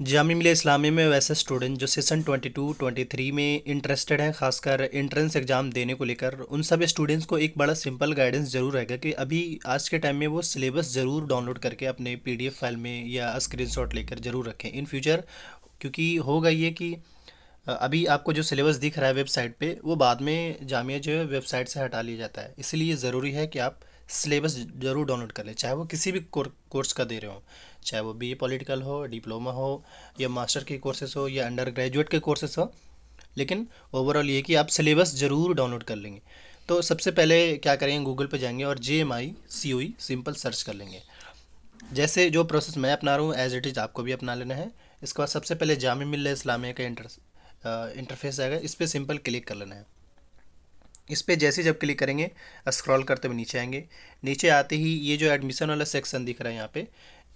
जामी मिले इस्लामी में वैसे स्टूडेंट जो सेशन 22, 23 में इंटरेस्टेड हैं खासकर इंट्रेंस एग्ज़ाम देने को लेकर उन सब स्टूडेंट्स को एक बड़ा सिंपल गाइडेंस ज़रूर रहेगा कि अभी आज के टाइम में वो सिलेबस ज़रूर डाउनलोड करके अपने पीडीएफ फाइल में या शॉट लेकर ज़रूर रखें इन फ्यूचर क्योंकि होगा ये कि अभी आपको जो सिलेबस दिख रहा है वेबसाइट पर वो बाद में जामिया जो है वेबसाइट से हटा लिया जाता है इसलिए ज़रूरी है कि आप सिलेबस ज़रूर डाउनलोड कर लें चाहे वो किसी भी कोर्स का दे रहे हो चाहे वो बीए पॉलिटिकल हो डिप्लोमा हो या मास्टर के कोर्सेस हो या अंडर ग्रेजुएट के कोर्सेस हो लेकिन ओवरऑल ये कि आप सिलेबस ज़रूर डाउनलोड कर लेंगे तो सबसे पहले क्या करेंगे गूगल पर जाएंगे और J M I C O E simple search कर लेंगे जैसे जो प्रोसेस मैं अपना रहा हूँ एज इट इज़ आपको भी अपना लेना है इसके बाद सबसे पहले जाम मिल्ला इस्लामिया का इंटर इंटरफेस आएगा इस पर सिंपल क्लिक कर लेना है इस पर जैसे जब क्लिक करेंगे स्क्रॉल करते हुए नीचे आएंगे नीचे आते ही ये जो एडमिशन वाला सेक्शन दिख रहा है यहाँ पे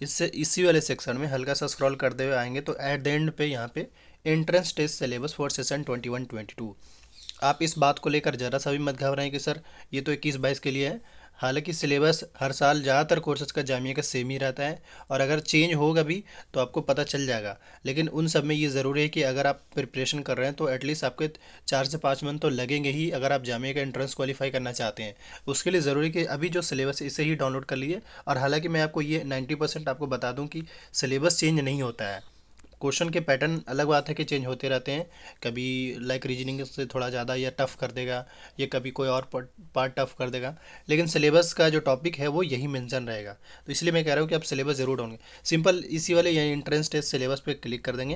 इससे इसी वाले सेक्शन में हल्का सा स्क्रॉल करते हुए आएंगे तो एट द एंड पे यहाँ पे entrance test syllabus for session twenty one twenty two आप इस बात को लेकर ज़रा सा भी मत घबराएं कि सर ये तो इक्कीस बाईस के लिए है हालांकि सिलेबस हर साल ज़्यादातर कोर्सेज का जामिया का सेम ही रहता है और अगर चेंज होगा भी तो आपको पता चल जाएगा लेकिन उन सब में ये ज़रूरी है कि अगर आप प्रिपरेशन कर रहे हैं तो एटलीस्ट आपके चार से पाँच मंथ तो लगेंगे ही अगर आप जामिया का एंट्रेंस क्वालिफाई करना चाहते हैं उसके लिए ज़रूरी कि अभी जो सिलेबस इसे ही डाउनलोड कर लिए और हालाँकि मैं आपको ये नाइन्टी आपको बता दूँ कि सिलेबस चेंज नहीं होता है क्वेश्चन के पैटर्न अलग बात है कि चेंज होते रहते हैं कभी लाइक रीजनिंग से थोड़ा ज़्यादा या टफ़ कर देगा या कभी कोई और पार्ट टफ़ कर देगा लेकिन सिलेबस का जो टॉपिक है वो यही मेंशन रहेगा तो इसलिए मैं कह रहा हूँ कि आप सिलेबस ज़रूर होंगे सिंपल इसी वाले यानी इंट्रेंस टेस्ट सिलेबस पर क्लिक कर देंगे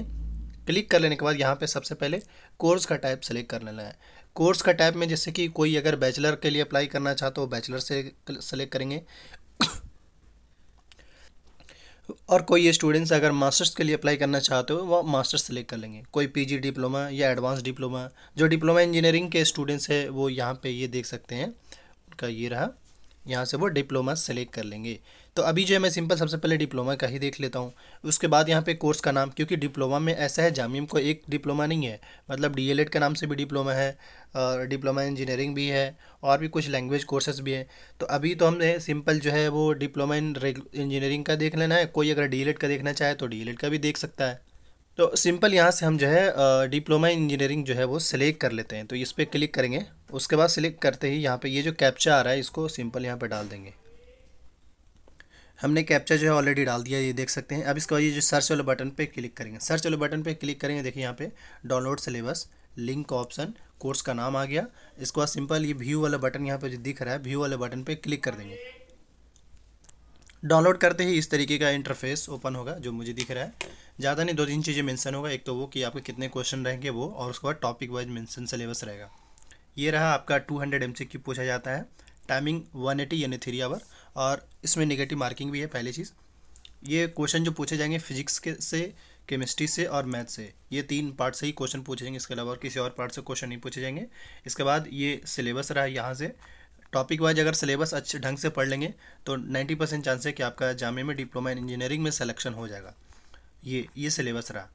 क्लिक कर लेने के बाद यहाँ पर सबसे पहले कोर्स का टाइप सेलेक्ट कर लेना है कोर्स का टाइप में जैसे कि कोई अगर बैचलर के लिए अप्लाई करना चाहता हो बैचलर से सेलेक्ट करेंगे और कोई स्टूडेंट्स अगर मास्टर्स के लिए अप्लाई करना चाहते हो वो मास्टर्स सेलेक्ट कर लेंगे कोई पीजी डिप्लोमा या एडवांस डिप्लोमा जो डिप्लोमा इंजीनियरिंग के स्टूडेंट्स हैं वो यहाँ पे ये देख सकते हैं उनका ये रहा यहाँ से वो डिप्लोमा सेलेक्ट कर लेंगे तो अभी जो है मैं सिंपल सबसे पहले डिप्लोमा का ही देख लेता हूँ उसके बाद यहाँ पे कोर्स का नाम क्योंकि डिप्लोमा में ऐसा है जामिम को एक डिप्लोमा नहीं है मतलब डीएलएड के नाम से भी डिप्लोमा है और डिप्लोमा इंजीनियरिंग भी है और भी कुछ लैंग्वेज कोर्सेज भी हैं तो अभी तो हमने सिंपल जो है वो डिप्लोमा इन इंजीनियरिंग का देख लेना है कोई अगर डी का देखना चाहे तो डी का भी देख सकता है तो सिंपल यहाँ से हम जो है डिप्लोमा इंजीनियरिंग जो है वो सिलेक्ट कर लेते हैं तो इस पर क्लिक करेंगे उसके बाद सिलेक्ट करते ही यहाँ पे ये जो कैप्चा आ रहा है इसको सिंपल यहाँ पे डाल देंगे हमने कैप्चा जो है ऑलरेडी डाल दिया ये देख सकते हैं अब इसके बाद ये जो सर्च वाले बटन पे क्लिक करेंगे सर्च वाले बटन पे क्लिक करेंगे देखिए यहाँ पे डाउनलोड सिलेबस लिंक का ऑप्शन कोर्स का नाम आ गया इसके बाद सिंपल ये व्यू वाला बटन यहाँ पे जो दिख रहा है व्यू वाले बटन पे क्लिक कर देंगे डाउनलोड करते ही इस तरीके का इंटरफेस ओपन होगा जो मुझे दिख रहा है ज़्यादा नहीं दो तीन चीज़ें मैंसन होगा एक तो वो कि आपके कितने क्वेश्चन रहेंगे वो और उसके बाद टॉपिक वाइज मैंसन सिलेबस रहेगा ये रहा आपका टू हंड्रेड पूछा जाता है टाइमिंग वन यानी थ्री आवर और इसमें नेगेटिव मार्किंग भी है पहली चीज़ ये क्वेश्चन जो पूछे जाएंगे फिजिक्स के से केमिस्ट्री से और मैथ से ये तीन पार्ट से ही क्वेश्चन पूछे जाएंगे इसके अलावा और किसी और पार्ट से क्वेश्चन नहीं पूछे जाएंगे इसके बाद ये सिलेबस रहा यहाँ से टॉपिक वाइज अगर सिलेबस अच्छे ढंग से पढ़ लेंगे तो नाइन्टी परसेंट चांस है कि आपका जामे में डिप्लोमा इन इंजीनियरिंग में सेलेक्शन हो जाएगा ये ये सिलेबस रहा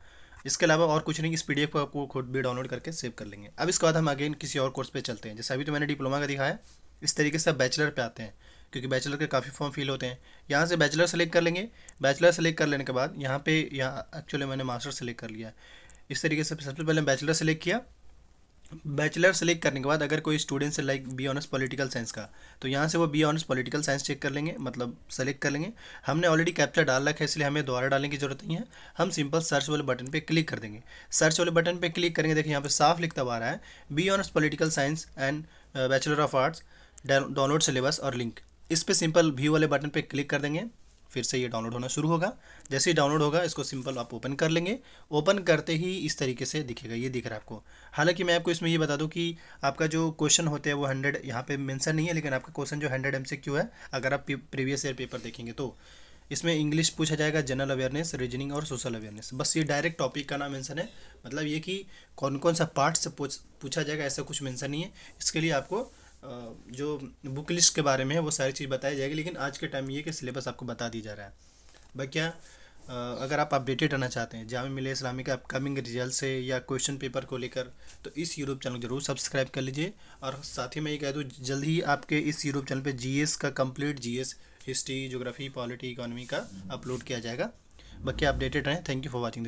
इसके अलावा और कुछ नहीं इस एफ को आपको खुद भी डाउनलोड करके सेव कर लेंगे अब इसके बाद हम अगेन किसी और कोर्स पर चलते हैं जैसे अभी तो मैंने डिप्लोमा का दिखाया इस तरीके से आप बैचलर पर आते हैं क्योंकि बैचलर के काफ़ी फॉर्म फिल होते हैं यहाँ से बैचलर सेलेक्ट कर लेंगे बैचलर सेलेक्ट कर लेने के बाद यहाँ पे यहाँ एक्चुअली मैंने मास्टर सेलेक्ट कर लिया इस तरीके से सबसे पहले बैचलर सेलेक्ट किया बैचलर सेलेक्ट करने के बाद अगर कोई स्टूडेंट से like B honours political science का तो यहाँ से वो B honours political science check कर लेंगे मतलब सेलेक्ट कर लेंगे हमने ऑलरेडी कैप्चर डाल रखा है इसलिए हमें दोबारा डालने की जरूरत नहीं है हम सिंपल सर्च वाले बटन पे क्लिक कर देंगे सर्च वाले बटन पे क्लिक करेंगे देखिए यहाँ पर साफ लिखता आ रहा है B honours political science and bachelor of arts download syllabus और लिंक इस पर सिंपल व्यू वाले बटन पर क्लिक कर देंगे फिर से ये डाउनलोड होना शुरू होगा जैसे ही डाउनलोड होगा इसको सिंपल आप ओपन कर लेंगे ओपन करते ही इस तरीके से दिखेगा ये दिख रहा है आपको हालांकि मैं आपको इसमें ये बता दूं कि आपका जो क्वेश्चन होते हैं वो हंड्रेड यहाँ पे मेंशन नहीं है लेकिन आपका क्वेश्चन जो हंड्रेड एम है अगर आप प्रीवियस ईयर पेपर देखेंगे तो इसमें इंग्लिश पूछा जाएगा जनरल अवेयरनेस रीजनिंग और सोशल अवेयरनेस बस ये डायरेक्ट टॉपिक का नाम मैंसन है मतलब ये कि कौन कौन सा पार्ट से पूछा जाएगा ऐसा कुछ मैंसन नहीं है इसके लिए आपको जो बुक लिस्ट के बारे में है वो सारी चीज़ बताई जाएगी लेकिन आज के टाइम ये कि सिलेबस आपको बता दी जा रहा है बाकिया अगर आप अपडेटेड रहना चाहते हैं जाम मिले इस्लामी के अपकमिंग रिजल्ट से या क्वेश्चन पेपर को लेकर तो इस यूट्यूब चैनल को जरूर सब्सक्राइब कर लीजिए और साथ ही मैं ये कह दूँ जल्द ही आपके इस यूट्यूब चैनल पर जी का complete G history geography polity economy का अपलोड किया जाएगा बाकी अपडेटेड रहें थैंक यू फॉर वॉचिंग